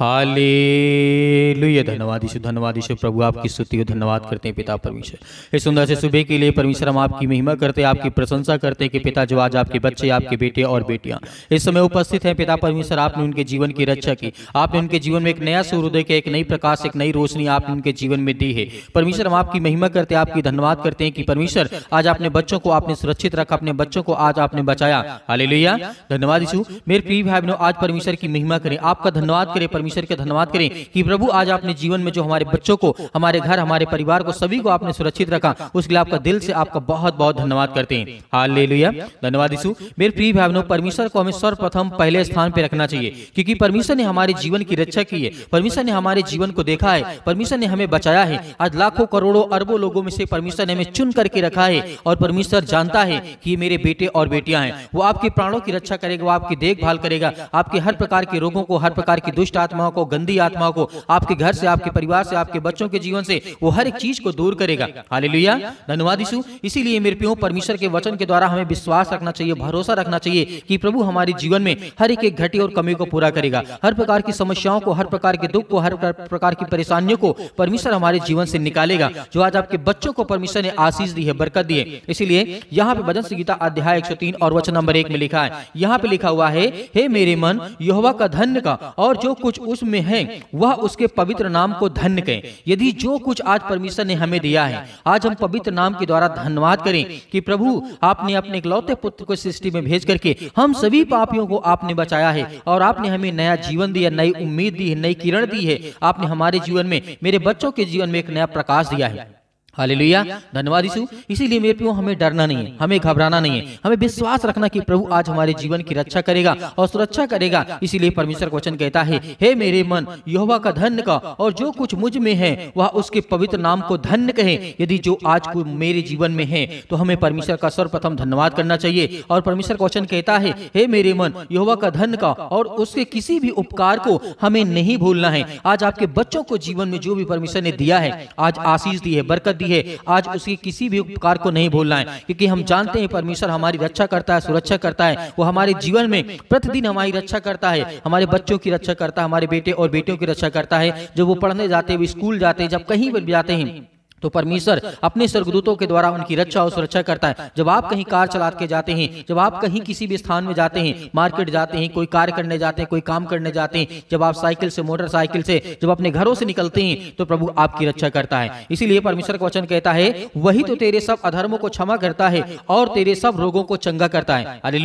hallelujah धन्यवाद यीशु धन्यवाद यीशु प्रभु आपकी स्तुति और धन्यवाद करते हैं पिता परमेश्वर इस सुंदर से सुबह के लिए परमेश्वर हम आपकी महिमा करते हैं आपकी प्रशंसा करते हैं कि पिता जो आज आपके बच्चे आपके बेटे और बेटियां इस समय उपस्थित हैं पिता परमेश्वर आपने उनके जीवन की रक्षा की आपने उनके जीवन में एक नया सूर्योदय के एक नई प्रकाश एक नई रोशनी आपने उनके जीवन में दी है परमेश्वर हम आपकी महिमा करते हैं आपकी धन्यवाद करते हैं कि परमेश्वर आज अपने बच्चों को आपने सुरक्षित रखा अपने बच्चों को आज आपने बचाया हालेलुया धन्यवाद यीशु मेरे प्रिय भाई बहनों आज परमेश्वर की महिमा करें आपका धन्यवाद करें परमेश्वर के धन्यवाद करें कि प्रभु आज आपने जीवन में जो हमारे बच्चों को हमारे घर हमारे परिवार को सभी को आपने सुरक्षित रखा उसके लिए आपका दिल से आपका बहुत बहुत धन्यवाद करते हैं हाल ले लुया धन्यवाद यीशु मेरे प्रिय भाई बहनों परमेश्वर को हमें सर्वप्रथम पहले स्थान पर रखना चाहिए क्योंकि परमेश्वर ने हमारे जीवन की रक्षा की है परमेश्वर ने हमारे जीवन को देखा है परमेश्वर ने हमें बचाया है आज लाखों करोड़ों अरबों लोगों में से परमेश्वर ने हमें चुन करके रखा है और परमेश्वर जानता है कि ये मेरे बेटे और बेटियां हैं वो आपके प्राणों की रक्षा करेगा वो आपकी देखभाल करेगा आपके हर प्रकार के रोगों को हर प्रकार की दुष्ट आत्मा आत्माओं को गंदी आत्माओं को आपके घर से आपके परिवार से आपके बच्चों के जीवन से वो हर एक चीज को दूर करेगा हाली हाल धन्यवाद यीशु इसीलिए मेरे प्यो परमेश्वर के वचन के द्वारा हमें विश्वास रखना चाहिए भरोसा रखना चाहिए कि प्रभु हमारे जीवन में हर एक एक घटी और कमी को पूरा करेगा हर प्रकार की समस्याओं को हर प्रकार के दुख को हर प्रकार की परेशानियों को परमेश्वर हमारे जीवन से निकालेगा जो आज आपके बच्चों को परमेश्वर ने आशीष दी है बरकत दी है इसीलिए यहाँ पे भजन संगीता अध्याय 103 और वचन नंबर एक में लिखा है यहाँ पे लिखा हुआ है हे मेरे मन यहोवा का धन्य का और जो कुछ उसमें है वह उसके पवित्र नाम को धन्य कहें यदि जो कुछ आज परमेश्वर ने हमें दिया है आज हम पवित्र नाम के द्वारा धन्यवाद करें कि प्रभु आपने अपने इकलौते पुत्र को सृष्टि में भेज करके हम सभी पापियों को आपने बचाया है और आपने हमें नया जीवन दिया नई उम्मीद दी है नई किरण दी है आपने हमारे जीवन में मेरे बच्चों के जीवन में एक नया प्रकाश दिया है हालेलुया धन्यवाद यीशु इसीलिए मेरे प्यो हमें डरना नहीं है हमें घबराना नहीं है हमें विश्वास रखना कि प्रभु आज हमारे जीवन की रक्षा करेगा और सुरक्षा करेगा इसीलिए परमेश्वर का वचन कहता है हे मेरे मन यहोवा का धन्य का और जो कुछ मुझ में है वह उसके पवित्र नाम को धन्य कहे यदि जो आज को मेरे जीवन में है तो हमें परमेश्वर का सर्वप्रथम धन्यवाद करना चाहिए और परमेश्वर का वचन कहता है हे मेरे मन यहोवा का धन का और उसके किसी भी उपकार को हमें नहीं भूलना है आज आपके बच्चों को जीवन में जो भी परमेश्वर ने दिया है आज आशीष दी है बरकत दी सकती है आज उसके किसी भी उपकार को नहीं भूलना है क्योंकि हम जानते हैं परमेश्वर हमारी रक्षा करता है सुरक्षा करता है वो हमारे जीवन में प्रतिदिन हमारी रक्षा करता है हमारे बच्चों की रक्षा करता है हमारे बेटे और बेटियों की रक्षा करता है जब वो पढ़ने जाते हैं स्कूल जाते हैं जब कहीं पर जाते हैं तो परमेश्वर अपने स्वर्गदूतों के द्वारा उनकी रक्षा और सुरक्षा करता है जब आप कहीं कार चला के जाते हैं जब आप कहीं किसी भी स्थान में जाते हैं मार्केट जाते हैं कोई कार्य करने जाते हैं कोई काम करने जाते हैं जब आप साइकिल से मोटरसाइकिल से जब अपने घरों से निकलते हैं तो प्रभु आपकी रक्षा करता है इसीलिए परमेश्वर का वचन कहता है वही तो तेरे सब अधर्मों को क्षमा करता है और तेरे सब रोगों को चंगा करता है अरे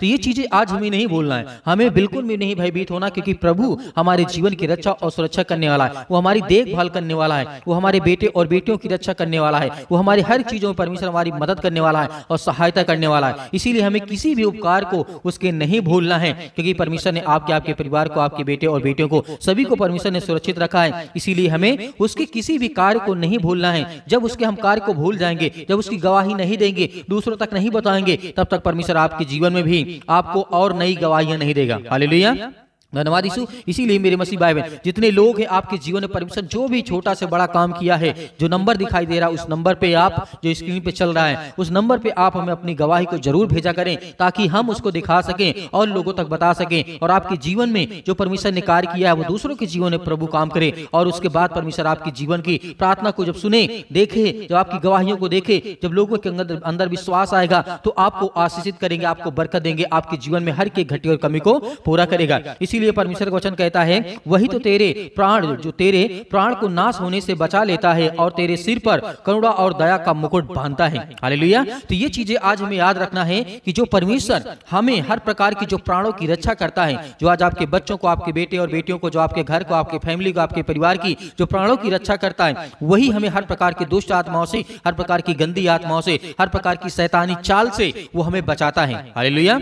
तो ये चीजें आज हमें नहीं बोलना है हमें बिल्कुल भी नहीं भयभीत होना क्योंकि प्रभु हमारे जीवन की रक्षा और सुरक्षा करने वाला है वो हमारी देखभाल करने वाला है वो हमारे बेटे और बेटियों चीजों की रक्षा करने वाला है वो हमारी हर चीज़ों में परमेश्वर हमारी मदद करने वाला है और सहायता करने वाला है इसीलिए हमें किसी भी उपकार को उसके नहीं भूलना है क्योंकि परमेश्वर ने आपके आपके परिवार को आपके बेटे और बेटियों को सभी को परमेश्वर ने सुरक्षित रखा है इसीलिए हमें उसके किसी भी कार्य को नहीं भूलना है जब उसके हम कार्य को भूल जाएंगे जब उसकी गवाही नहीं देंगे दूसरों तक नहीं बताएंगे तब तक परमेश्वर आपके जीवन में भी आपको और नई गवाहियां नहीं देगा हालेलुया धन्यवाद यीशु इसीलिए मेरे मसीह भाई बहन जितने लोग हैं आपके जीवन में परमेश्वर जो भी छोटा से बड़ा काम किया है जो नंबर दिखाई दे रहा है उस नंबर पे आप जो स्क्रीन पे चल रहा है उस नंबर पे आप हमें अपनी गवाही को जरूर भेजा करें ताकि हम उसको दिखा सकें और लोगों तक बता सकें और आपके जीवन में जो परमेश्वर ने कार्य किया है वो दूसरों के जीवन में प्रभु काम करे और उसके बाद परमेश्वर आपके जीवन की प्रार्थना को जब सुने देखे जब आपकी गवाहियों को देखे जब लोगों के अंदर विश्वास आएगा तो आपको आशीषित करेंगे आपको बरकत देंगे आपके जीवन में हर एक घटी और कमी को पूरा करेगा इसीलिए इसलिए परमेश्वर वचन कहता है वही तो तेरे प्राण जो तेरे प्राण को नाश होने से बचा लेता है और तेरे सिर पर करुणा और दया का मुकुट बांधता है हालेलुया तो ये चीजें आज हमें याद रखना है कि जो परमेश्वर हमें हर प्रकार की जो प्राणों की रक्षा करता है जो आज आपके बच्चों को आपके बेटे और बेटियों को जो आपके घर को आपके फैमिली को आपके परिवार की जो प्राणों की रक्षा करता है वही हमें हर प्रकार के दुष्ट आत्माओं से हर प्रकार की गंदी आत्माओं से हर प्रकार की सैतानी चाल से वो हमें बचाता है हालेलुया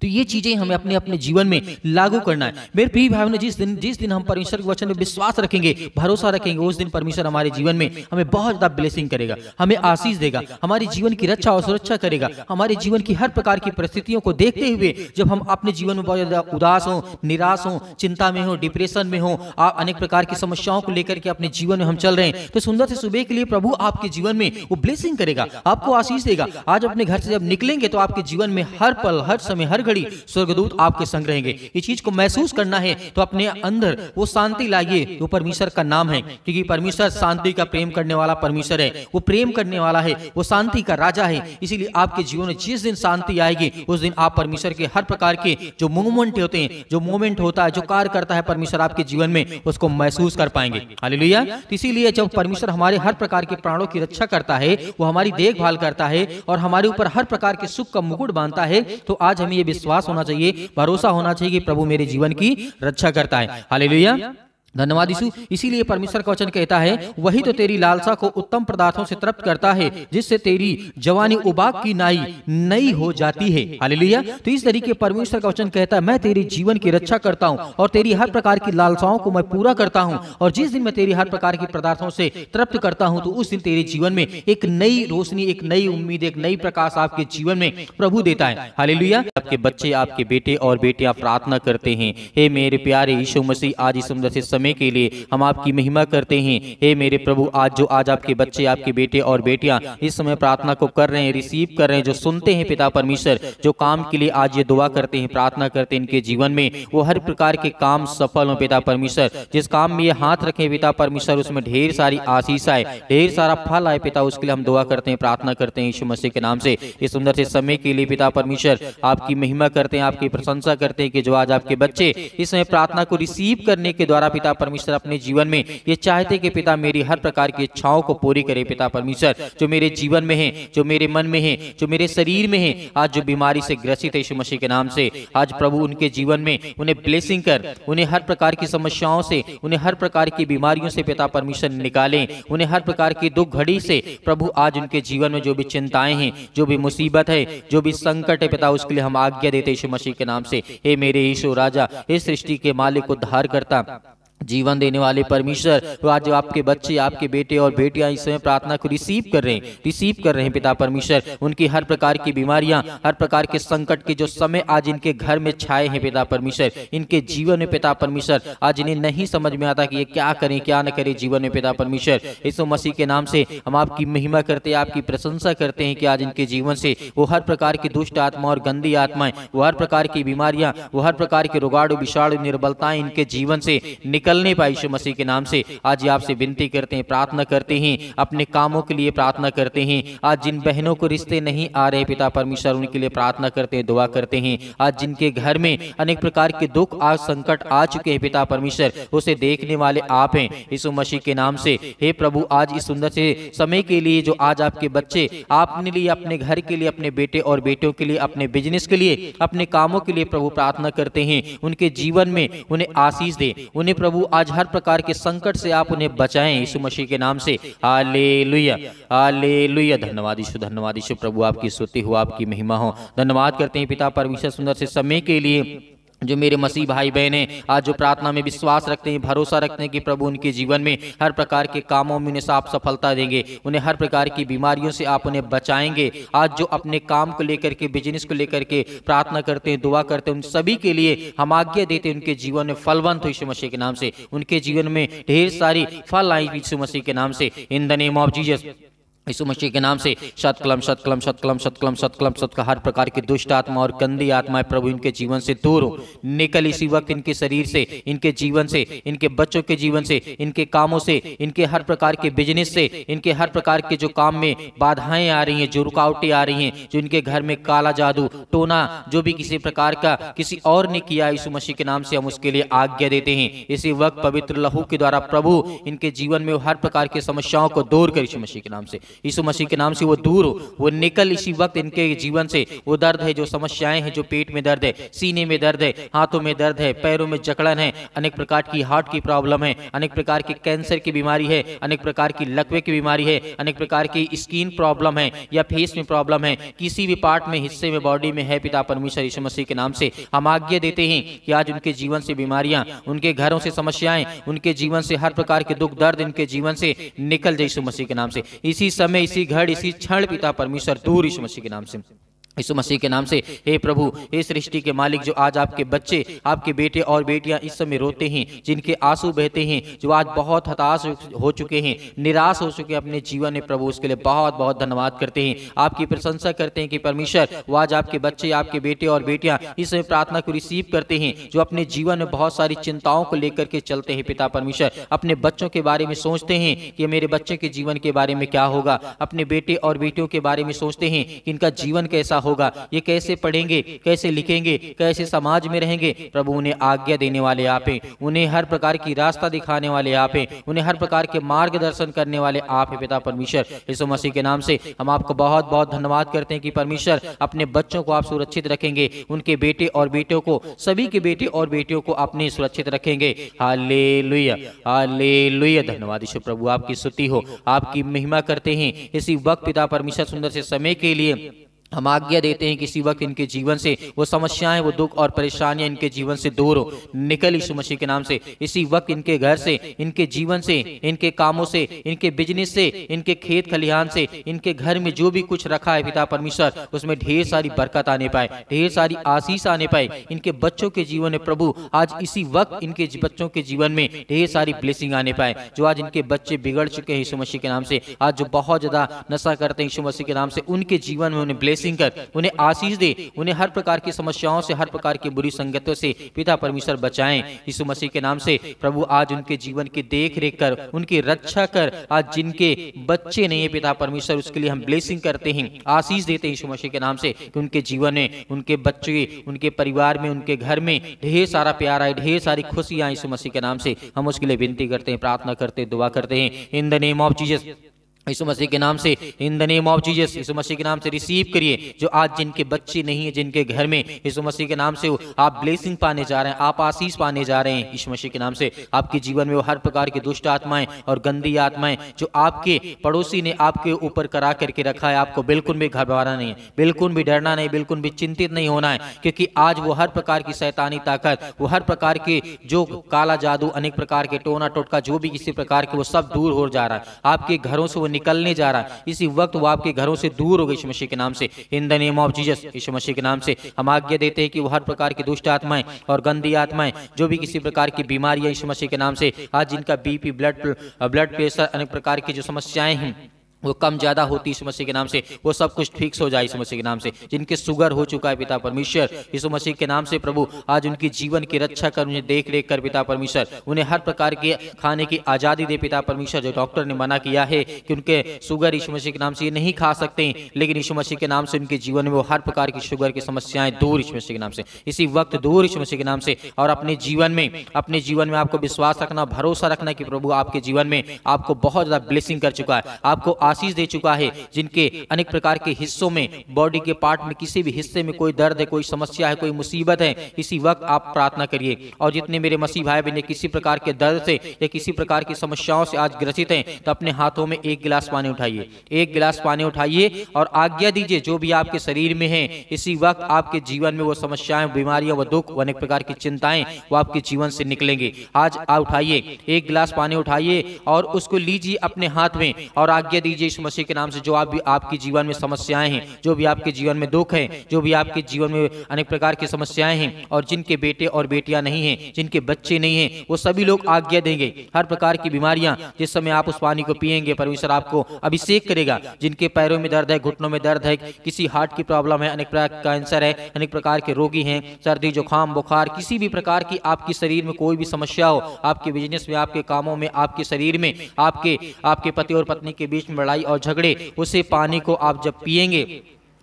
तो ये चीजें हमें अपने अपने जीवन में लागू करना है मेरे प्रिय भाई ने जिस दिन जिस दिन हम परमेश्वर के वचन में विश्वास रखेंगे भरोसा रखेंगे उस दिन परमेश्वर हमारे जीवन में हमें बहुत ज्यादा ब्लेसिंग करेगा हमें आशीष देगा हमारे जीवन की रक्षा और सुरक्षा करेगा हमारे जीवन की हर प्रकार की परिस्थितियों को देखते हुए जब हम अपने जीवन में बहुत ज्यादा उदास हों निराश हों चिंता में हों डिप्रेशन में हों आप अनेक प्रकार की समस्याओं को लेकर के अपने जीवन में हम चल रहे हैं तो सुंदर से सुबह के लिए प्रभु आपके जीवन में वो ब्लेसिंग करेगा आपको आशीष देगा आज अपने घर से जब निकलेंगे तो आपके जीवन में हर पल हर समय हर घड़ी स्वर्गदूत आपके संग रहेंगे ये चीज को महसूस करना है तो अपने अंदर वो शांति लाइए वो परमेश्वर का नाम है क्योंकि परमेश्वर शांति का प्रेम करने वाला परमेश्वर है वो प्रेम करने वाला है वो शांति का राजा है इसीलिए आपके जीवन में जिस दिन शांति आएगी उस दिन आप परमेश्वर के हर प्रकार के जो मूवमेंट होते हैं जो मूवमेंट होता है जो कार्य करता है परमेश्वर आपके जीवन में उसको महसूस कर पाएंगे हालेलुया तो इसीलिए जब परमेश्वर हमारे हर प्रकार के प्राणों की रक्षा करता है वो हमारी देखभाल करता है और हमारे ऊपर हर प्रकार के सुख का मुकुट बांधता है तो आज हमें ये विश्वास होना चाहिए भरोसा होना चाहिए कि प्रभु मेरे जीवन की रक्षा करता है हालेलुया धन्यवाद यीशु इसीलिए परमेश्वर का वचन कहता है वही तो तेरी लालसा को उत्तम पदार्थों से तृप्त करता है जिससे तेरी जवानी उबाक की नाई नई हो जाती है हालेलुया तो इस तरीके परमेश्वर का वचन कहता है मैं तेरे जीवन की रक्षा करता हूँ और तेरी हर प्रकार की लालसाओं को मैं पूरा करता हूँ और जिस दिन मैं तेरी हर प्रकार के पदार्थों से तृप्त करता हूँ तो उस दिन तेरे जीवन में एक नई रोशनी एक नई उम्मीद एक नई प्रकाश आपके जीवन में प्रभु देता है हालेलुया आपके बच्चे आपके बेटे और बेटियां प्रार्थना करते हैं हे मेरे प्यारे यीशु मसीह आज इस समय समय के लिए हम आपकी महिमा करते हैं हे मेरे प्रभु आज जो आज आपके बच्चे आपके बेटे और बेटियां इस समय प्रार्थना को कर रहे हैं रिसीव कर रहे हैं जो सुनते हैं पिता परमेश्वर जो काम के लिए आज ये दुआ करते हैं प्रार्थना करते हैं इनके जीवन में वो हर प्रकार के काम सफल हो पिता परमेश्वर जिस काम में ये हाथ रखे पिता परमेश्वर उसमें ढेर सारी आशीष आए ढेर सारा फल आए पिता उसके लिए हम दुआ करते हैं प्रार्थना करते हैं यीशु मसीह के नाम से इस सुंदर से समय के लिए पिता परमेश्वर आपकी महिमा करते हैं आपकी प्रशंसा करते हैं कि जो आज आपके बच्चे इस समय प्रार्थना को रिसीव करने के द्वारा पिता पिता परमेश्वर अपने जीवन में ये चाहते कि पिता मेरी हर प्रकार की इच्छाओं को पूरी करे पिता परमेश्वर जो मेरे जीवन में है जो मेरे मन में है जो मेरे शरीर में है आज जो बीमारी से ग्रसित है यीशु मसीह के नाम से आज प्रभु उनके जीवन में उन्हें ब्लेसिंग कर उन्हें हर प्रकार की समस्याओं से उन्हें हर प्रकार की बीमारियों से पिता परमेश्वर निकाले उन्हें हर प्रकार की दुख घड़ी से प्रभु आज उनके जीवन में जो भी चिंताएं हैं जो भी मुसीबत है जो भी संकट है पिता उसके लिए हम आज्ञा देते यीशु मसीह के नाम से हे मेरे यीशु राजा हे सृष्टि के मालिक उद्धार करता जीवन देने वाले परमेश्वर तो आज जो आपके बच्चे आपके बेटे और बेटियां इस समय प्रार्थना को रिसीव कर रहे हैं रिसीव कर रहे हैं पिता परमेश्वर उनकी हर प्रकार की बीमारियां हर प्रकार के संकट के जो समय आज इनके घर में छाए हैं पिता परमेश्वर इनके जीवन में पिता परमेश्वर आज इन्हें नहीं समझ में आता कि ये क्या करें क्या न करें जीवन में पिता परमेश्वर इस मसीह के नाम से हम आपकी महिमा करते हैं आपकी प्रशंसा करते हैं कि आज इनके जीवन से वो हर प्रकार की दुष्ट आत्मा और गंदी आत्माएं वो हर प्रकार की बीमारियां वो हर प्रकार के रोगाड़ू विषाणु निर्बलताएं इनके जीवन से निकल निकलने पाए यीशु मसीह के नाम से आज आपसे विनती करते हैं प्रार्थना करते हैं अपने कामों के लिए प्रार्थना करते हैं आज जिन बहनों को रिश्ते नहीं आ रहे पिता परमेश्वर उनके लिए प्रार्थना करते हैं दुआ करते हैं आज जिनके घर में अनेक प्रकार के दुख आज संकट आ चुके हैं पिता परमेश्वर उसे देखने वाले आप हैं यीशु मसीह के नाम से हे प्रभु आज इस सुंदर से समय के लिए जो आज आपके बच्चे आपने लिए अपने घर के लिए अपने बेटे और बेटियों के लिए अपने बिजनेस के लिए अपने कामों के लिए प्रभु प्रार्थना करते हैं उनके जीवन में उन्हें आशीष दे उन्हें प्रभु प्रभु आज हर प्रकार के संकट से आप उन्हें बचाएं यीशु मसीह के नाम से आले लुया आले लुया धन्यवाद यीशु धन्यवाद यीशु प्रभु आपकी स्तुति हो आपकी महिमा हो धन्यवाद करते हैं पिता परमेश्वर सुंदर से समय के लिए जो मेरे मसीह भाई बहन हैं आज जो प्रार्थना में विश्वास रखते हैं भरोसा रखते हैं कि प्रभु उनके जीवन में हर प्रकार के कामों में उन्हें आप सफलता देंगे उन्हें हर प्रकार की बीमारियों से आप उन्हें बचाएंगे आज जो अपने काम को लेकर के बिजनेस को लेकर के प्रार्थना करते हैं दुआ करते हैं उन सभी के लिए हम आज्ञा देते हैं उनके जीवन में फलवंत हो यीशु मसीह के नाम से उनके जीवन में ढेर सारी फल आई यीशु मसीह के नाम से in the name of Jesus Yeshu Masih के नाम से शत कलम शत कलम सतकलम कलम कलम कलम का हर प्रकार की दुष्ट आत्मा और गंदी आत्माएं प्रभु इनके जीवन से दूर हो निकल इसी वक्त इनके शरीर से इनके जीवन से इनके बच्चों के जीवन से इनके कामों से इनके हर प्रकार के बिजनेस से इनके हर प्रकार के जो काम में बाधाएं आ रही हैं जो रुकावटें आ रही हैं जो इनके घर में काला जादू टोना जो भी किसी प्रकार का किसी और ने किया यीशु मसीह के नाम से हम उसके लिए आज्ञा देते हैं इसी वक्त पवित्र लहू के द्वारा प्रभु इनके जीवन में हर प्रकार की समस्याओं को दूर कर यीशु मसीह के नाम से यीशु मसीह के नाम से वो दूर हो वो निकल इसी वक्त इनके जीवन से वो दर्द है जो समस्याएं हैं जो पेट में दर्द है सीने में दर्द है हाथों में दर्द है पैरों में जकड़न है अनेक प्रकार की हार्ट की प्रॉब्लम है अनेक प्रकार की कैंसर की बीमारी है अनेक प्रकार की लकवे की बीमारी है अनेक प्रकार की स्किन प्रॉब्लम है या फेस में प्रॉब्लम है किसी भी पार्ट में हिस्से में बॉडी में है पिता परमेश्वर यीशु मसीह के नाम से हम आज्ञा देते हैं कि आज उनके जीवन से बीमारियां उनके घरों से समस्याएं उनके जीवन से हर प्रकार के दुख दर्द इनके जीवन से निकल जाए यीशु मसीह के नाम से इसी समय समय इसी घड़ इसी क्षण पिता परमेश्वर दूर यीशु मसीह के नाम से यीशु मसीह के नाम से हे प्रभु हे सृष्टि के मालिक जो आज आपके बच्चे आपके बेटे और बेटियां इस समय रोते हैं जिनके आंसू बहते हैं जो आज बहुत हताश हो चुके हैं निराश हो चुके अपने जीवन में प्रभु उसके लिए बहुत बहुत धन्यवाद करते हैं आपकी प्रशंसा करते हैं कि परमेश्वर वो आज आपके बच्चे आपके बेटे और बेटियां इस समय प्रार्थना को रिसीव करते हैं जो अपने जीवन में बहुत सारी चिंताओं को लेकर के चलते हैं पिता परमेश्वर अपने बच्चों के बारे में सोचते हैं कि मेरे बच्चे के जीवन के बारे में क्या होगा अपने बेटे और बेटियों के बारे में सोचते हैं कि इनका जीवन कैसा होगा ये कैसे पढ़ेंगे कैसे लिखेंगे कैसे समाज में रहेंगे प्रभु उन्हें आज्ञा देने वाले आप हैं उन्हें हर प्रकार की रास्ता दिखाने वाले आप हैं उन्हें हर प्रकार के मार्गदर्शन करने वाले आप हैं पिता परमेश्वर यीशु मसीह के नाम से हम आपको बहुत बहुत धन्यवाद करते हैं कि परमेश्वर अपने बच्चों को आप सुरक्षित रखेंगे उनके बेटे और बेटियों को सभी के बेटे और बेटियों को अपने सुरक्षित रखेंगे हाले लुया हाले लुया धन्यवाद ईश्वर प्रभु आपकी स्तुति हो आपकी महिमा करते हैं इसी वक्त पिता परमेश्वर सुंदर से समय के लिए हम आज्ञा देते हैं किसी वक्त इनके जीवन से वो समस्याएं वो दुख और परेशानियां इनके जीवन से दूर हो निकल इस मसीह के नाम से इसी वक्त इनके घर से इनके जीवन से इनके कामों से इनके बिजनेस से इनके खेत खलिहान से इनके घर में जो भी कुछ रखा है पिता परमेश्वर उसमें ढेर सारी बरकत आने पाए ढेर सारी आशीष आने पाए इनके बच्चों के जीवन में प्रभु आज इसी वक्त इनके बच्चों के जीवन में ढेर सारी ब्लेसिंग आने पाए जो आज इनके बच्चे बिगड़ चुके हैं यीशु मसीह के नाम से आज जो बहुत ज्यादा नशा करते हैं यीशु मसीह के नाम से उनके जीवन में उन्हें ब्लेस ब्लेसिंग कर उन्हें आशीष दे उन्हें हर प्रकार की समस्याओं से हर प्रकार की बुरी संगतों से पिता परमेश्वर बचाएं यीशु मसीह के नाम से प्रभु आज उनके जीवन की देख रेख कर उनकी रक्षा कर आज जिनके बच्चे नहीं है पिता परमेश्वर उसके लिए हम ब्लेसिंग करते हैं आशीष देते हैं यीशु मसीह के नाम से कि उनके जीवन में उनके बच्चे उनके परिवार में उनके घर में ढेर सारा प्यार आए ढेर सारी खुशियां यीशु मसीह के नाम से हम उसके लिए विनती करते हैं प्रार्थना करते दुआ करते हैं in the name of Jesus Yeshu Masih के नाम से in the name of Jesus Yeshu Masih के नाम से रिसीव करिए जो आज जिनके बच्चे नहीं है जिनके घर में यीशु मसीह के नाम से आप ब्लेसिंग पाने जा रहे हैं आप आशीष पाने जा रहे हैं यीशु मसीह के नाम से आपके जीवन में वो हर प्रकार की दुष्ट आत्माएं और गंदी आत्माएं जो आपके पड़ोसी ने आपके ऊपर करा करके रखा है आपको बिल्कुल भी घबराना नहीं है बिल्कुल भी डरना नहीं बिल्कुल भी चिंतित नहीं होना है क्योंकि आज वो हर प्रकार की शैतानी ताकत वो हर प्रकार के जो काला जादू अनेक प्रकार के टोना टोटका जो भी किसी प्रकार के वो सब दूर हो जा रहा है आपके घरों से वो निकलने जा रहा है इसी वक्त वो आपके घरों से दूर होगा यीशु मसीह के नाम से in the name of Jesus Yeshu Masih के नाम से हम आज्ञा देते हैं कि वो हर प्रकार की दुष्ट आत्माएं और गंदी आत्माएं जो भी किसी प्रकार की बीमारी है मसीह के नाम से आज जिनका बीपी ब्लड ब्लड प्रेशर अनेक प्रकार की जो समस्याएं हैं वो कम ज़्यादा होती इस मसीह के नाम से वो सब कुछ फिक्स हो जाए इस मसीह के नाम से जिनके शुगर हो चुका है पिता परमेश्वर इस मसीह के नाम से प्रभु आज उनकी जीवन की रक्षा कर उन्हें देख रेख कर पिता परमेश्वर उन्हें हर प्रकार के खाने की आज़ादी दे पिता परमेश्वर जो डॉक्टर ने मना किया है कि उनके शुगर यीशु मसीह के नाम से ये नहीं खा सकते लेकिन यीशु मसीह के नाम से उनके जीवन में वो हर प्रकार की शुगर की समस्याएं दूर यीशु मसीह के नाम से इसी वक्त दूर यीशु मसीह के नाम से और अपने जीवन में अपने जीवन में आपको विश्वास रखना भरोसा रखना कि प्रभु आपके जीवन में आपको बहुत ज़्यादा ब्लेसिंग कर चुका है आपको आशीष दे चुका है जिनके अनेक प्रकार के हिस्सों में बॉडी के पार्ट में किसी भी हिस्से में कोई दर्द है कोई समस्या है कोई मुसीबत है इसी वक्त आप प्रार्थना करिए और जितने मेरे मसीह भाई बहने किसी प्रकार के दर्द से या किसी प्रकार की समस्याओं से आज ग्रसित हैं तो अपने हाथों में एक गिलास पानी उठाइए एक गिलास पानी उठाइए और आज्ञा दीजिए जो भी आपके शरीर में है इसी वक्त आपके जीवन में वो समस्याएं बीमारियां व दुख व अनेक प्रकार की चिंताएं वो आपके जीवन से निकलेंगे आज आप उठाइए एक गिलास पानी उठाइए और उसको लीजिए अपने हाथ में और आज्ञा दीजिए यीशु मसीह के नाम से जो आप भी आपके जीवन में समस्याएं हैं जो भी आपके जीवन में दुख है जो भी आपके जीवन में अनेक प्रकार की समस्याएं हैं और जिनके बेटे और बेटियां नहीं हैं जिनके बच्चे नहीं हैं वो सभी लोग आज्ञा देंगे हर प्रकार की बीमारियां जिस समय आप उस पानी को पियेंगे परमेश्वर आपको अभिषेक करेगा जिनके पैरों में दर्द है घुटनों में दर्द है किसी हार्ट की प्रॉब्लम है अनेक प्रकार कैंसर है अनेक प्रकार के रोगी हैं सर्दी जुकाम बुखार किसी भी प्रकार की आपके शरीर में कोई भी समस्या हो आपके बिजनेस में आपके कामों में आपके शरीर में आपके आपके पति और पत्नी के बीच में लड़ाई और झगड़े उसे पानी को आप जब पियेंगे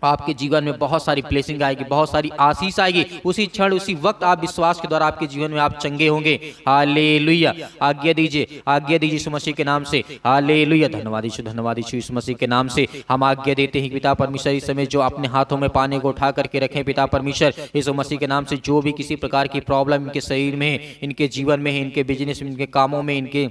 आपके जीवन में बहुत सारी ब्लेसिंग आएगी बहुत सारी आशीष आएगी उसी क्षण उसी वक्त आप विश्वास के द्वारा आपके जीवन में आप चंगे होंगे हाले लुया आज्ञा दीजिए आज्ञा दीजिए इस मसीह के नाम से हाले लुया धन्यवाद यीशु धन्यवाद यीशु इस मसीह के नाम से हम आज्ञा देते हैं पिता परमेश्वर इस समय जो अपने हाथों में पानी को उठा करके रखे पिता परमेश्वर इस मसीह के नाम से जो भी किसी प्रकार की प्रॉब्लम इनके शरीर में इनके जीवन में इनके बिजनेस में इनके कामों में इनके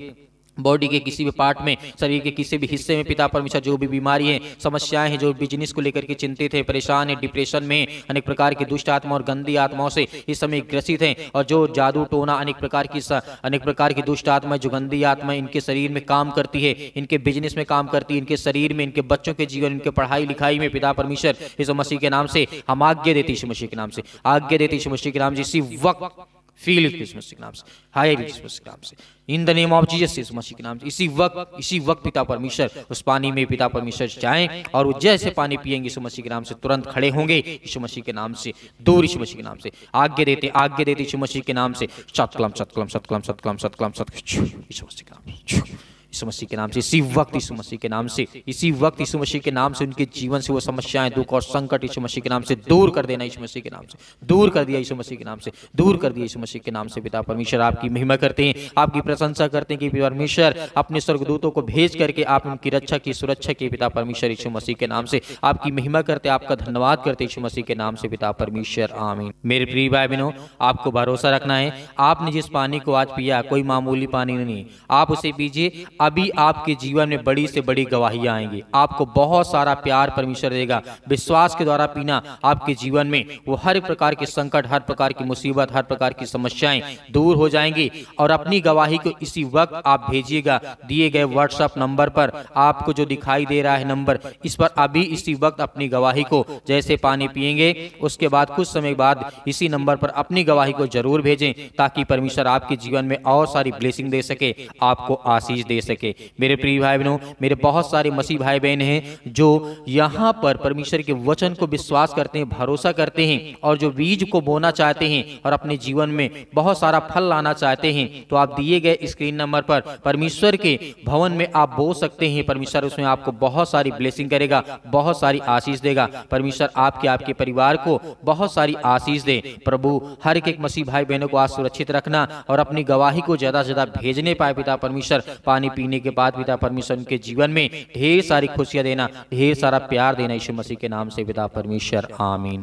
बॉडी के किसी भी पार्ट में शरीर के किसी भी हिस्से में पिता परमेश्वर जो भी बीमारी है समस्याएं हैं जो बिजनेस को लेकर के चिंतित है परेशान है डिप्रेशन में अनेक प्रकार की दुष्ट आत्मा और गंदी आत्माओं से इस समय ग्रसित हैं और जो जादू टोना अनेक प्रकार की अनेक प्रकार की दुष्ट आत्मा जो गंदी आत्मा इनके शरीर में काम करती है इनके बिजनेस में काम करती है इनके शरीर में इनके बच्चों के जीवन इनके पढ़ाई लिखाई में पिता परमेश्वर इस मसीह के नाम से हम आज्ञा देते इस मसीह के नाम से आज्ञा देती इस मसीह के नाम से इसी वक्त फील यीशु के नाम से हायर यीशु के नाम से in the name of Jesus Yeshu Masih के नाम से इसी वक्त इसी वक्त पिता परमेश्वर उस पानी में पिता परमेश्वर जाएं और वो जैसे पानी पिएंगे इस मसीह के नाम से तुरंत खड़े होंगे इस मसीह के नाम से दूर इस मसीह के नाम से आज्ञा देते आज्ञा देते इस मसीह के नाम से सतकलम सतकलम सतकलम सतकलम सतकलम सतकलम इस मसीह के नाम से यीशु मसीह के नाम से इसी वक्त यीशु मसीह के नाम से इसी वक्त यीशु मसीह के नाम से उनके जीवन से वो समस्याएं दुख और संकट यीशु मसीह के नाम से दूर कर देना यीशु मसीह के नाम से दूर कर दिया यीशु मसीह के नाम से दूर कर दिया यीशु मसीह के नाम से पिता परमेश्वर आपकी महिमा करते हैं आपकी प्रशंसा करते हैं कि परमेश्वर अपने स्वर्गदूतों को भेज करके आप उनकी रक्षा की सुरक्षा की पिता परमेश्वर यीशु मसीह के नाम से आपकी महिमा करते आपका धन्यवाद करते यीशु मसीह के नाम से पिता परमेश्वर आमीन मेरे प्रिय भाई बहनों आपको भरोसा रखना है आपने जिस पानी को आज पिया कोई मामूली पानी नहीं आप उसे पीजिए अभी आपके जीवन में बड़ी से बड़ी गवाही आएंगी आपको बहुत सारा प्यार परमेश्वर देगा विश्वास के द्वारा पीना आपके जीवन में वो हर प्रकार के संकट हर प्रकार की मुसीबत हर प्रकार की समस्याएं दूर हो जाएंगी और अपनी गवाही को इसी वक्त आप भेजिएगा दिए गए व्हाट्सएप नंबर पर आपको जो दिखाई दे रहा है नंबर इस पर अभी इसी वक्त अपनी गवाही को जैसे पानी पियेंगे उसके बाद कुछ समय बाद इसी नंबर पर अपनी गवाही को जरूर भेजें ताकि परमेश्वर आपके जीवन में और सारी ब्लेसिंग दे सके आपको आशीष दे सके सके मेरे प्रिय भाई बहनों मेरे बहुत सारे मसीह भाई बहन हैं जो यहाँ पर परमेश्वर के वचन को विश्वास करते हैं भरोसा करते हैं और जो बीज को बोना चाहते हैं और अपने जीवन में बहुत सारा फल लाना चाहते हैं तो आप दिए गए स्क्रीन नंबर पर परमेश्वर के भवन में आप बो सकते हैं परमेश्वर उसमें आपको बहुत सारी ब्लेसिंग करेगा बहुत सारी आशीष देगा परमेश्वर आपके आपके परिवार को बहुत सारी आशीष दे प्रभु हर एक मसीह भाई बहनों को आज सुरक्षित रखना और अपनी गवाही को ज्यादा से ज्यादा भेजने पाए पिता परमेश्वर पानी पी पीने के बाद पिता परमेश्वर उनके जीवन में ढेर सारी खुशियां देना ढेर सारा प्यार देना यीशु मसीह के नाम से पिता परमेश्वर आमीन